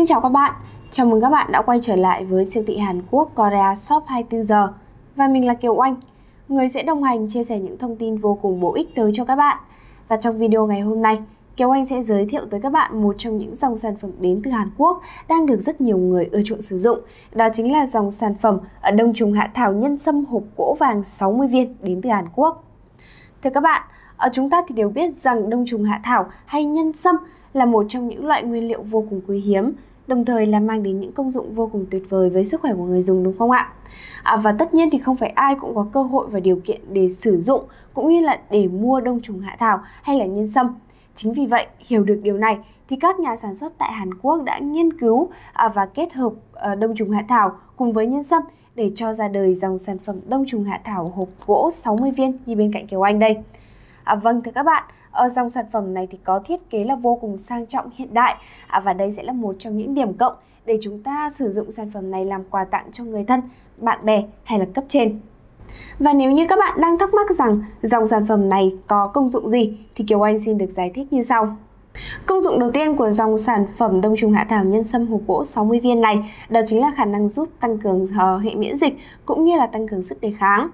Xin chào các bạn, chào mừng các bạn đã quay trở lại với siêu thị Hàn Quốc Korea Shop 24 giờ và mình là Kiều Oanh, người sẽ đồng hành chia sẻ những thông tin vô cùng bổ ích tới cho các bạn. Và trong video ngày hôm nay, Kiều Oanh sẽ giới thiệu tới các bạn một trong những dòng sản phẩm đến từ Hàn Quốc đang được rất nhiều người ưa chuộng sử dụng. Đó chính là dòng sản phẩm ở đông trùng hạ thảo nhân sâm hộp gỗ vàng 60 viên đến từ Hàn Quốc. Thưa các bạn, ở chúng ta thì đều biết rằng đông trùng hạ thảo hay nhân sâm là một trong những loại nguyên liệu vô cùng quý hiếm đồng thời là mang đến những công dụng vô cùng tuyệt vời với sức khỏe của người dùng đúng không ạ? À, và tất nhiên thì không phải ai cũng có cơ hội và điều kiện để sử dụng cũng như là để mua đông trùng hạ thảo hay là nhân sâm. Chính vì vậy, hiểu được điều này thì các nhà sản xuất tại Hàn Quốc đã nghiên cứu à, và kết hợp à, đông trùng hạ thảo cùng với nhân sâm để cho ra đời dòng sản phẩm đông trùng hạ thảo hộp gỗ 60 viên như bên cạnh Kiều Anh đây. À, vâng thưa các bạn, ở ờ, dòng sản phẩm này thì có thiết kế là vô cùng sang trọng hiện đại à, và đây sẽ là một trong những điểm cộng để chúng ta sử dụng sản phẩm này làm quà tặng cho người thân, bạn bè hay là cấp trên. Và nếu như các bạn đang thắc mắc rằng dòng sản phẩm này có công dụng gì thì Kiều Anh xin được giải thích như sau. Công dụng đầu tiên của dòng sản phẩm đông trùng hạ thảo nhân sâm hộp gỗ 60 viên này đó chính là khả năng giúp tăng cường ờ, hệ miễn dịch cũng như là tăng cường sức đề kháng.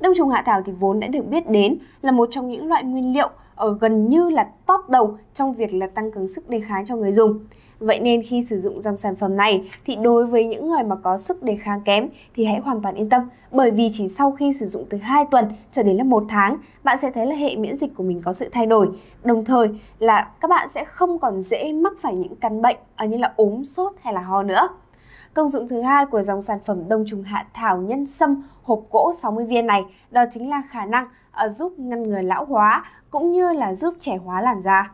Đông trùng hạ thảo thì vốn đã được biết đến là một trong những loại nguyên liệu ở gần như là top đầu trong việc là tăng cường sức đề kháng cho người dùng. Vậy nên khi sử dụng dòng sản phẩm này thì đối với những người mà có sức đề kháng kém thì hãy hoàn toàn yên tâm bởi vì chỉ sau khi sử dụng từ 2 tuần cho đến là 1 tháng bạn sẽ thấy là hệ miễn dịch của mình có sự thay đổi. Đồng thời là các bạn sẽ không còn dễ mắc phải những căn bệnh à, như là ốm, sốt hay là ho nữa. Công dụng thứ hai của dòng sản phẩm đông trùng hạ thảo nhân sâm hộp gỗ 60 viên này đó chính là khả năng ờ, giúp ngăn ngừa lão hóa cũng như là giúp trẻ hóa làn da.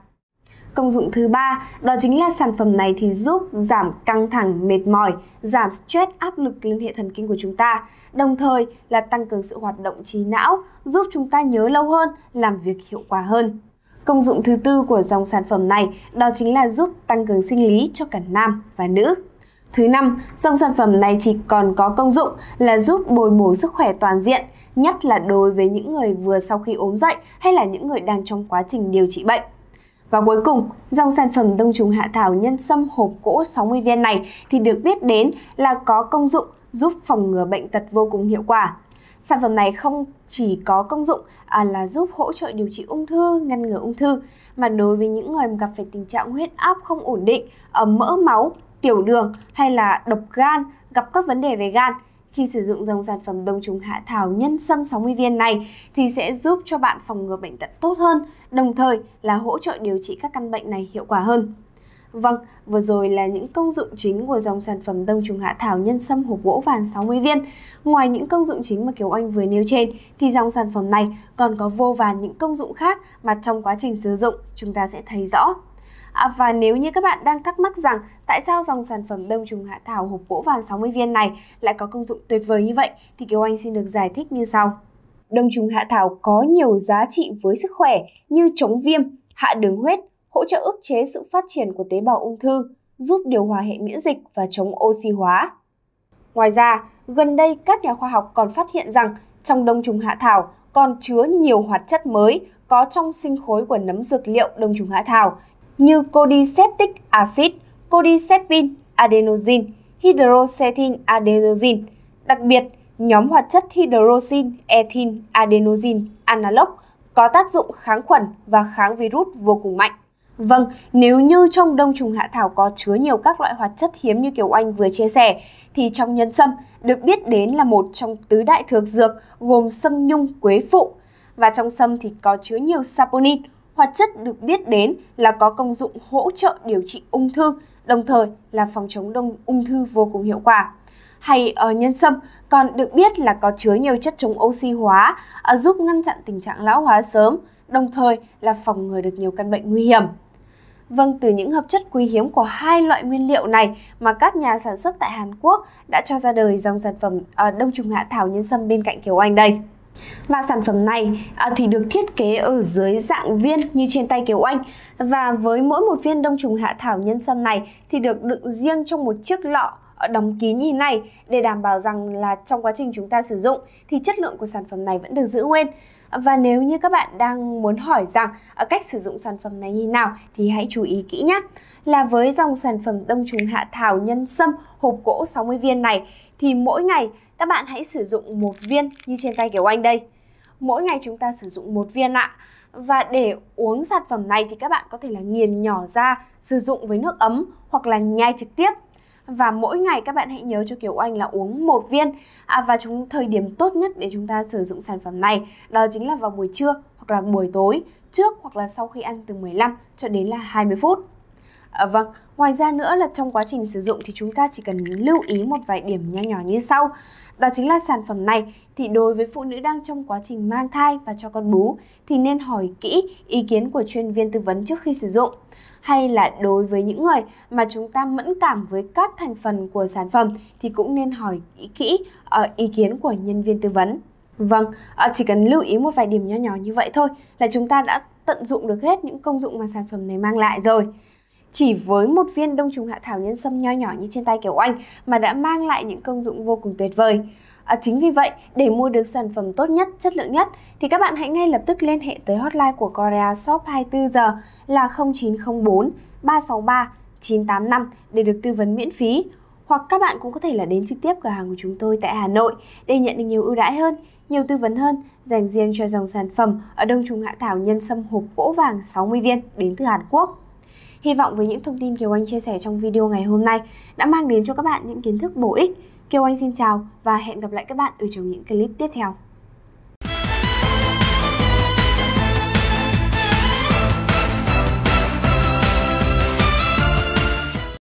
Công dụng thứ ba đó chính là sản phẩm này thì giúp giảm căng thẳng, mệt mỏi, giảm stress áp lực lên hệ thần kinh của chúng ta, đồng thời là tăng cường sự hoạt động trí não, giúp chúng ta nhớ lâu hơn, làm việc hiệu quả hơn. Công dụng thứ tư của dòng sản phẩm này đó chính là giúp tăng cường sinh lý cho cả nam và nữ. Thứ năm, dòng sản phẩm này thì còn có công dụng là giúp bồi bổ sức khỏe toàn diện, nhất là đối với những người vừa sau khi ốm dậy hay là những người đang trong quá trình điều trị bệnh. Và cuối cùng, dòng sản phẩm đông trùng hạ thảo nhân sâm hộp gỗ 60 viên này thì được biết đến là có công dụng giúp phòng ngừa bệnh tật vô cùng hiệu quả. Sản phẩm này không chỉ có công dụng à, là giúp hỗ trợ điều trị ung thư, ngăn ngừa ung thư, mà đối với những người gặp phải tình trạng huyết áp không ổn định, ở mỡ máu, tiểu đường hay là độc gan, gặp các vấn đề về gan khi sử dụng dòng sản phẩm đông trùng hạ thảo nhân sâm 60 viên này thì sẽ giúp cho bạn phòng ngừa bệnh tật tốt hơn, đồng thời là hỗ trợ điều trị các căn bệnh này hiệu quả hơn. Vâng, vừa rồi là những công dụng chính của dòng sản phẩm đông trùng hạ thảo nhân sâm hộp gỗ vàng 60 viên. Ngoài những công dụng chính mà Kiều Anh vừa nêu trên thì dòng sản phẩm này còn có vô vàn những công dụng khác mà trong quá trình sử dụng chúng ta sẽ thấy rõ. À, và nếu như các bạn đang thắc mắc rằng tại sao dòng sản phẩm đông trùng hạ thảo hộp gỗ vàng 60 viên này lại có công dụng tuyệt vời như vậy thì Kiều Anh xin được giải thích như sau. Đông trùng hạ thảo có nhiều giá trị với sức khỏe như chống viêm, hạ đường huyết, hỗ trợ ức chế sự phát triển của tế bào ung thư, giúp điều hòa hệ miễn dịch và chống oxy hóa. Ngoài ra, gần đây các nhà khoa học còn phát hiện rằng trong đông trùng hạ thảo còn chứa nhiều hoạt chất mới có trong sinh khối của nấm dược liệu đông trùng hạ thảo như codiceptic acid, codisepin, adenosine, hydroxethin adenosine. Đặc biệt, nhóm hoạt chất hydroxin ethin adenosine analog có tác dụng kháng khuẩn và kháng virus vô cùng mạnh. Vâng, nếu như trong đông trùng hạ thảo có chứa nhiều các loại hoạt chất hiếm như Kiều Anh vừa chia sẻ, thì trong nhân sâm được biết đến là một trong tứ đại thược dược gồm sâm nhung quế phụ. Và trong sâm thì có chứa nhiều saponin, hoạt chất được biết đến là có công dụng hỗ trợ điều trị ung thư, đồng thời là phòng chống đông ung thư vô cùng hiệu quả. Hay ở ờ, nhân sâm còn được biết là có chứa nhiều chất chống oxy hóa, ờ, giúp ngăn chặn tình trạng lão hóa sớm, đồng thời là phòng ngừa được nhiều căn bệnh nguy hiểm. Vâng, từ những hợp chất quý hiếm của hai loại nguyên liệu này mà các nhà sản xuất tại Hàn Quốc đã cho ra đời dòng sản phẩm ờ, đông trùng hạ thảo nhân sâm bên cạnh kiều anh đây. Và sản phẩm này à, thì được thiết kế ở dưới dạng viên như trên tay Kiều Anh và với mỗi một viên đông trùng hạ thảo nhân sâm này thì được đựng riêng trong một chiếc lọ à, đóng kín như này để đảm bảo rằng là trong quá trình chúng ta sử dụng thì chất lượng của sản phẩm này vẫn được giữ nguyên. Và nếu như các bạn đang muốn hỏi rằng ờ, cách sử dụng sản phẩm này như nào thì hãy chú ý kỹ nhé. Là với dòng sản phẩm đông trùng hạ thảo nhân sâm hộp gỗ 60 viên này thì mỗi ngày các bạn hãy sử dụng một viên như trên tay kiểu anh đây. Mỗi ngày chúng ta sử dụng một viên ạ. Và để uống sản phẩm này thì các bạn có thể là nghiền nhỏ ra, sử dụng với nước ấm hoặc là nhai trực tiếp và mỗi ngày các bạn hãy nhớ cho Kiều Oanh là uống một viên à, và chúng thời điểm tốt nhất để chúng ta sử dụng sản phẩm này đó chính là vào buổi trưa hoặc là buổi tối trước hoặc là sau khi ăn từ 15 cho đến là 20 phút. À, vâng, ngoài ra nữa là trong quá trình sử dụng thì chúng ta chỉ cần lưu ý một vài điểm nho nhỏ như sau. Đó chính là sản phẩm này thì đối với phụ nữ đang trong quá trình mang thai và cho con bú thì nên hỏi kỹ ý kiến của chuyên viên tư vấn trước khi sử dụng. Hay là đối với những người mà chúng ta mẫn cảm với các thành phần của sản phẩm thì cũng nên hỏi kỹ ờ, ý kiến của nhân viên tư vấn. Vâng, ờ, chỉ cần lưu ý một vài điểm nho nhỏ như vậy thôi là chúng ta đã tận dụng được hết những công dụng mà sản phẩm này mang lại rồi. Chỉ với một viên đông trùng hạ thảo nhân sâm nho nhỏ như trên tay kiểu Anh mà đã mang lại những công dụng vô cùng tuyệt vời. À, chính vì vậy, để mua được sản phẩm tốt nhất, chất lượng nhất thì các bạn hãy ngay lập tức liên hệ tới hotline của Korea Shop 24 giờ là 0904 363 985 để được tư vấn miễn phí. Hoặc các bạn cũng có thể là đến trực tiếp cửa hàng của chúng tôi tại Hà Nội để nhận được nhiều ưu đãi hơn, nhiều tư vấn hơn dành riêng cho dòng sản phẩm ở Đông Trùng Hạ Thảo nhân sâm hộp gỗ vàng 60 viên đến từ Hàn Quốc. Hy vọng với những thông tin Kiều Anh chia sẻ trong video ngày hôm nay đã mang đến cho các bạn những kiến thức bổ ích. Kiều Anh xin chào và hẹn gặp lại các bạn ở trong những clip tiếp theo.